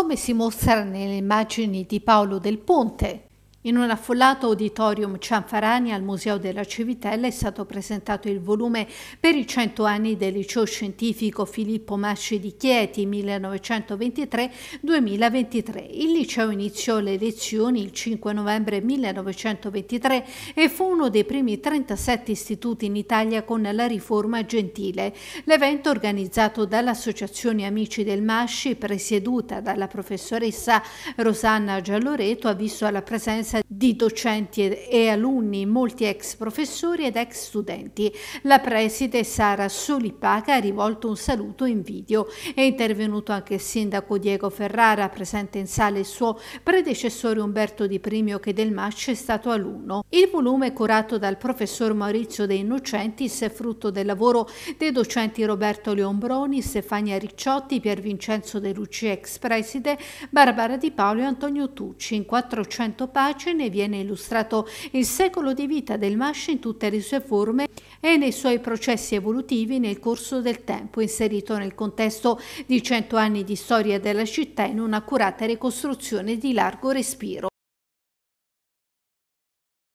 come si mostra nelle immagini di Paolo del Ponte, in un affollato auditorium Cianfarani al Museo della Civitella è stato presentato il volume per i 100 anni del liceo scientifico Filippo Masci di Chieti 1923-2023. Il liceo iniziò le lezioni il 5 novembre 1923 e fu uno dei primi 37 istituti in Italia con la riforma gentile. L'evento organizzato dall'Associazione Amici del Masci, presieduta dalla professoressa Rosanna Gialloreto, ha visto la presenza presenza di docenti e alunni, molti ex professori ed ex studenti. La preside Sara Solipaca ha rivolto un saluto in video. È intervenuto anche il sindaco Diego Ferrara, presente in sala il suo predecessore Umberto Di Primio che del MAC è stato alunno. Il volume curato dal professor Maurizio De Innocentis è frutto del lavoro dei docenti Roberto Leombroni, Stefania Ricciotti, Pier Vincenzo De Luci ex preside, Barbara Di Paolo e Antonio Tucci. In 400 pagine Masce ne viene illustrato il secolo di vita del Masce in tutte le sue forme e nei suoi processi evolutivi nel corso del tempo, inserito nel contesto di 100 anni di storia della città in un'accurata ricostruzione di largo respiro.